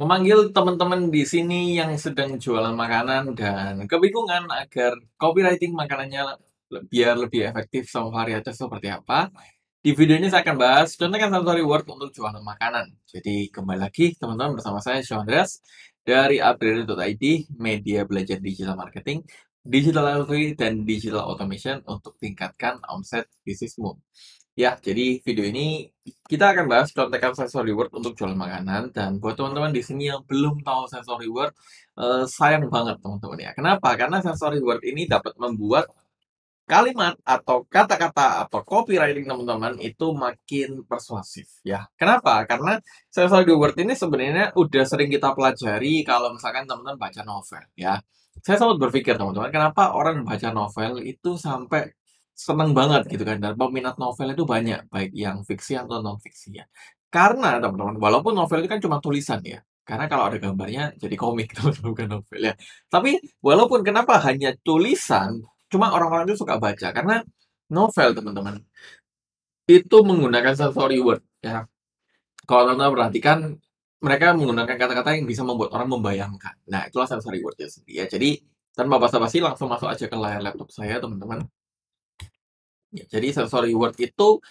memanggil teman-teman di sini yang sedang jualan makanan dan kebingungan agar copywriting makanannya biar lebih efektif sama variasi seperti apa. Di video ini saya akan bahas contohkan satu reward untuk jualan makanan. Jadi kembali lagi teman-teman bersama saya Sean Andreas dari upgrade.id, media belajar digital marketing, digital delivery, dan digital automation untuk tingkatkan omset bisnismu. Ya, jadi video ini kita akan bahas contekan sensory word untuk jual makanan dan buat teman-teman di sini yang belum tahu sensory word, eh, sayang banget teman-teman ya. Kenapa? Karena sensory word ini dapat membuat kalimat atau kata-kata atau copywriting teman-teman itu makin persuasif ya. Kenapa? Karena sensory word ini sebenarnya udah sering kita pelajari kalau misalkan teman-teman baca novel ya. Saya sempat berpikir teman-teman, kenapa orang baca novel itu sampai seneng banget gitu kan dan peminat novel itu banyak baik yang fiksi atau non fiksi ya karena teman-teman walaupun novel itu kan cuma tulisan ya karena kalau ada gambarnya jadi komik teman-teman bukan novel ya tapi walaupun kenapa hanya tulisan cuma orang-orang itu suka baca karena novel teman-teman itu menggunakan sensory word ya kalau teman-teman perhatikan mereka menggunakan kata-kata yang bisa membuat orang membayangkan nah itulah sensory wordnya sendiri ya jadi tanpa basa-basi langsung masuk aja ke layar laptop saya teman-teman Ya, jadi sensor reward itu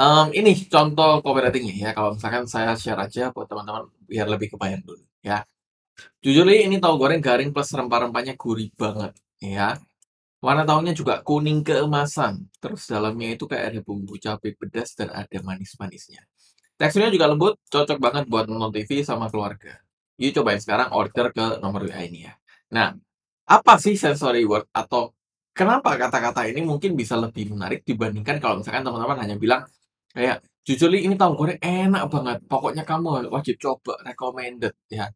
um, ini contoh copywriting ya, kalau misalkan saya share aja buat teman-teman biar lebih kebayang dulu ya. Jujur nih ini tahu goreng garing plus rempah-rempahnya gurih banget ya. Warna tahunya juga kuning keemasan, terus dalamnya itu kayak ada bumbu cabai pedas dan ada manis-manisnya. Teksturnya juga lembut, cocok banget buat nonton TV sama keluarga. Yuk cobain sekarang order ke nomor WA ini ya. Nah, apa sih sensory word atau Kenapa kata-kata ini mungkin bisa lebih menarik dibandingkan kalau misalkan teman-teman hanya bilang kayak, "Jujur ini tahu goreng enak banget, pokoknya kamu wajib coba, recommended," ya.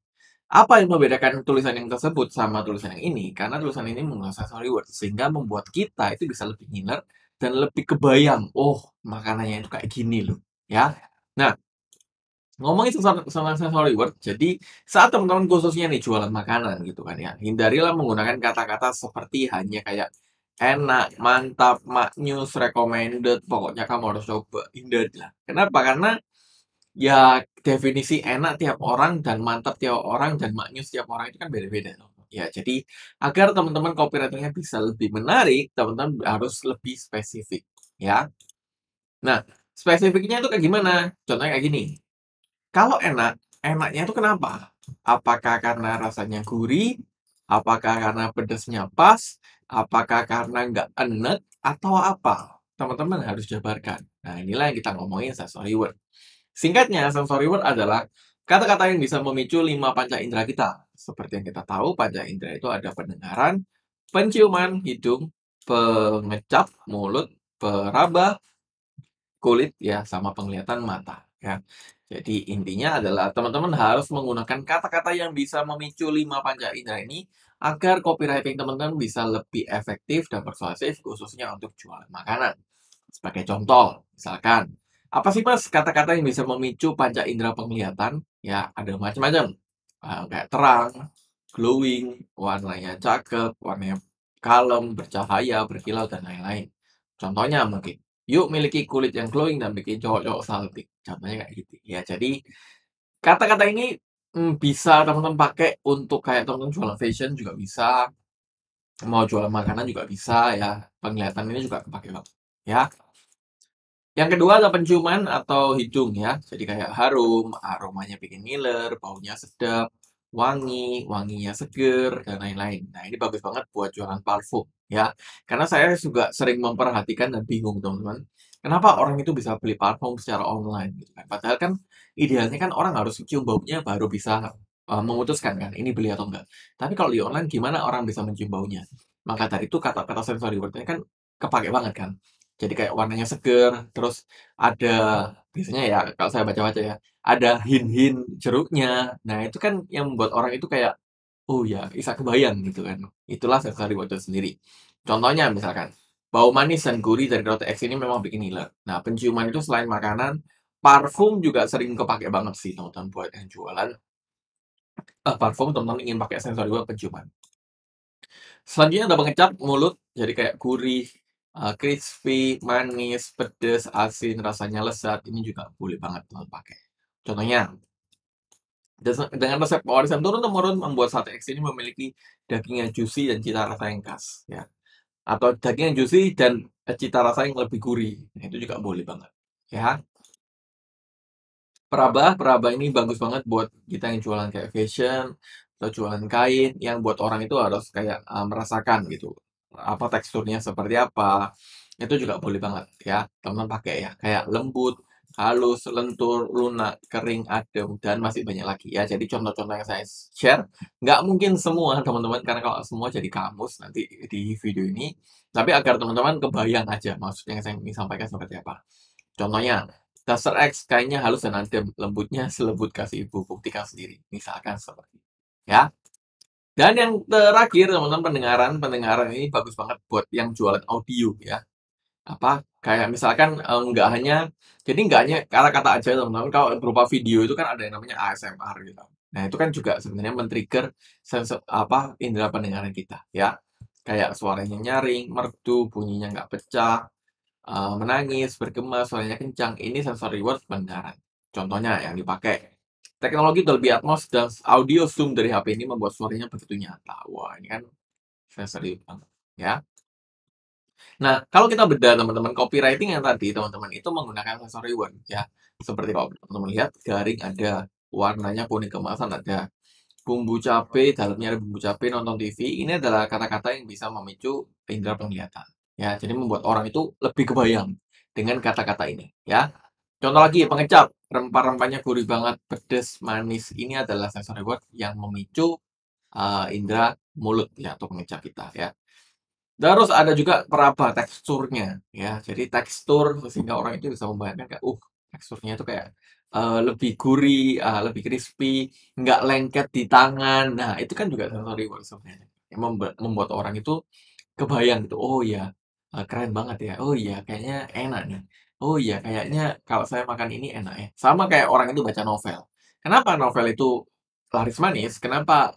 Apa yang membedakan tulisan yang tersebut sama tulisan yang ini? Karena tulisan ini menggunakan sensory word, sehingga membuat kita itu bisa lebih ngiler dan lebih kebayang, oh makanannya itu kayak gini loh, ya. Nah, ngomongin tentang sensory word, jadi saat teman-teman khususnya nih jualan makanan gitu kan ya, hindarilah menggunakan kata-kata seperti hanya kayak enak, mantap, mak news recommended, pokoknya kamu harus coba, lah. Kenapa? Karena ya definisi enak tiap orang dan mantap tiap orang dan mak news tiap orang itu kan beda-beda. Ya, jadi agar teman-teman copywritingnya bisa lebih menarik, teman-teman harus lebih spesifik, ya. Nah, spesifiknya itu kayak gimana? Contohnya kayak gini. Kalau enak, enaknya itu kenapa? Apakah karena rasanya gurih, Apakah karena pedasnya pas? Apakah karena nggak enak? Atau apa? Teman-teman harus jabarkan. Nah, inilah yang kita ngomongin sensory word. Singkatnya, sensory word adalah kata-kata yang bisa memicu lima panca indera kita. Seperti yang kita tahu, panca indera itu ada pendengaran, penciuman, hidung, pengecap, mulut, peraba, kulit, ya, sama penglihatan mata. Ya. Jadi intinya adalah teman-teman harus menggunakan kata-kata yang bisa memicu lima panca indera ini agar copywriting teman-teman bisa lebih efektif dan persuasif khususnya untuk jualan makanan. Sebagai contoh, misalkan, apa sih mas kata-kata yang bisa memicu panca indera penglihatan? Ya, ada macam-macam. Uh, kayak terang, glowing, warnanya cakep, warnanya kalem, bercahaya, berkilau, dan lain-lain. Contohnya mungkin, Yuk miliki kulit yang glowing dan bikin cowok-cowok salting. Contohnya kayak gitu. Ya, jadi kata-kata ini hmm, bisa teman-teman pakai untuk kayak teman-teman jualan fashion juga bisa. Mau jualan makanan juga bisa ya. Penglihatan ini juga kepake banget. Ya. Yang kedua adalah penciuman atau hidung ya. Jadi kayak harum, aromanya bikin ngiler, baunya sedap, wangi, wanginya seger, dan lain-lain. Nah, ini bagus banget buat jualan parfum, ya. Karena saya juga sering memperhatikan dan bingung, teman-teman. Kenapa orang itu bisa beli parfum secara online? Gitu kan? Padahal kan idealnya kan orang harus mencium baunya baru bisa uh, memutuskan kan, ini beli atau enggak. Tapi kalau di online, gimana orang bisa mencium baunya? Maka dari itu kata-kata sensory word-nya kan kepake banget kan. Jadi kayak warnanya seger, terus ada biasanya ya kalau saya baca-baca ya, ada hin-hin jeruknya. Nah, itu kan yang membuat orang itu kayak, "Oh ya, bisa kebayang," gitu kan. Itulah cari wadah sendiri. Contohnya misalkan, bau manis dan gurih dari roti X ini memang bikin hilang Nah, penciuman itu selain makanan, parfum juga sering kepake banget sih teman-teman buat yang jualan. uh, parfum teman-teman ingin pakai sensor juga penciuman. Selanjutnya ada pengecap mulut, jadi kayak gurih, uh, crispy, manis, pedas, asin, rasanya lezat. Ini juga boleh banget teman pakai. Contohnya, dengan resep warisan turun-temurun membuat sate X ini memiliki daging yang juicy dan cita rasa yang khas, ya. Atau daging yang juicy dan eh, cita rasa yang lebih gurih. Nah, itu juga boleh banget, ya. Perabah, perabah ini bagus banget buat kita yang jualan kayak fashion atau jualan kain yang buat orang itu harus kayak uh, merasakan gitu apa teksturnya seperti apa itu juga boleh banget ya teman-teman pakai ya kayak lembut halus lentur lunak kering adem dan masih banyak lagi ya jadi contoh-contoh yang saya share nggak mungkin semua teman-teman karena kalau semua jadi kamus nanti di video ini tapi agar teman-teman kebayang aja maksudnya yang saya ingin sampaikan seperti apa contohnya Duster X kayaknya halus dan adem lembutnya selembut kasih ibu buktikan sendiri misalkan seperti ya dan yang terakhir teman-teman pendengaran, pendengaran ini bagus banget buat yang jualan audio ya. Apa kayak misalkan enggak eh, hanya jadi enggak hanya kata-kata aja teman-teman kalau berupa video itu kan ada yang namanya ASMR gitu. Nah, itu kan juga sebenarnya men-trigger sensor apa indera pendengaran kita ya. Kayak suaranya nyaring, merdu, bunyinya enggak pecah, eh, menangis, bergema, suaranya kencang. Ini sensor reward pendengaran. Contohnya yang dipakai Teknologi Dolby Atmos dan audio zoom dari HP ini membuat suaranya begitu nyata. Wah, ini kan saya serius banget, ya. Nah, kalau kita beda teman-teman, copywriting yang tadi teman-teman itu menggunakan sensory word ya. Seperti kalau teman-teman lihat garing ada, warnanya kuning kemasan ada. Bumbu cabe, dalamnya ada bumbu cabe nonton TV. Ini adalah kata-kata yang bisa memicu indera penglihatan. Ya, jadi membuat orang itu lebih kebayang dengan kata-kata ini, ya. Contoh lagi pengecap rempah-rempahnya gurih banget, pedes, manis. Ini adalah sensory reward yang memicu uh, indera mulut ya atau pengecap kita ya. Terus ada juga peraba teksturnya ya. Jadi tekstur sehingga orang itu bisa membayangkan kayak uh teksturnya itu kayak uh, lebih gurih, uh, lebih crispy, nggak lengket di tangan. Nah, itu kan juga sensory reward sebenarnya. Yang membuat orang itu kebayang gitu. Oh ya, keren banget ya. Oh iya, kayaknya enak nih. Oh iya, kayaknya kalau saya makan ini enak ya. Sama kayak orang itu baca novel. Kenapa novel itu laris manis? Kenapa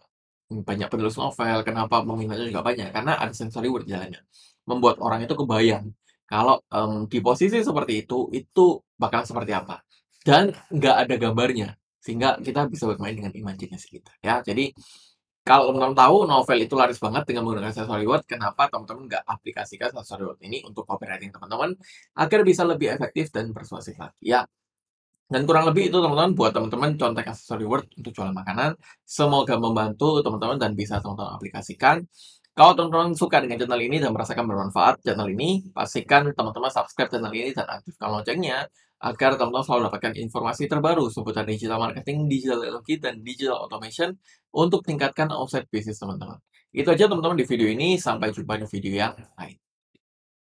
banyak penulis novel? Kenapa peminatnya juga banyak? Karena ada sensory word jalannya. Membuat orang itu kebayang kalau um, di posisi seperti itu, itu bakal seperti apa. Dan nggak ada gambarnya. Sehingga kita bisa bermain dengan imajinasi kita. Ya, jadi kalau teman-teman tahu novel itu laris banget dengan menggunakan sensory word, kenapa teman-teman nggak aplikasikan sensory word ini untuk copywriting teman-teman agar bisa lebih efektif dan persuasif lagi ya. Dan kurang lebih itu teman-teman buat teman-teman contek sensor word untuk jualan makanan. Semoga membantu teman-teman dan bisa teman-teman aplikasikan. Kalau teman-teman suka dengan channel ini dan merasakan bermanfaat channel ini, pastikan teman-teman subscribe channel ini dan aktifkan loncengnya agar teman-teman selalu mendapatkan informasi terbaru seputar digital marketing, digital teknologi, dan digital automation untuk tingkatkan offset bisnis teman-teman. Itu aja teman-teman di video ini, sampai jumpa di video yang lain.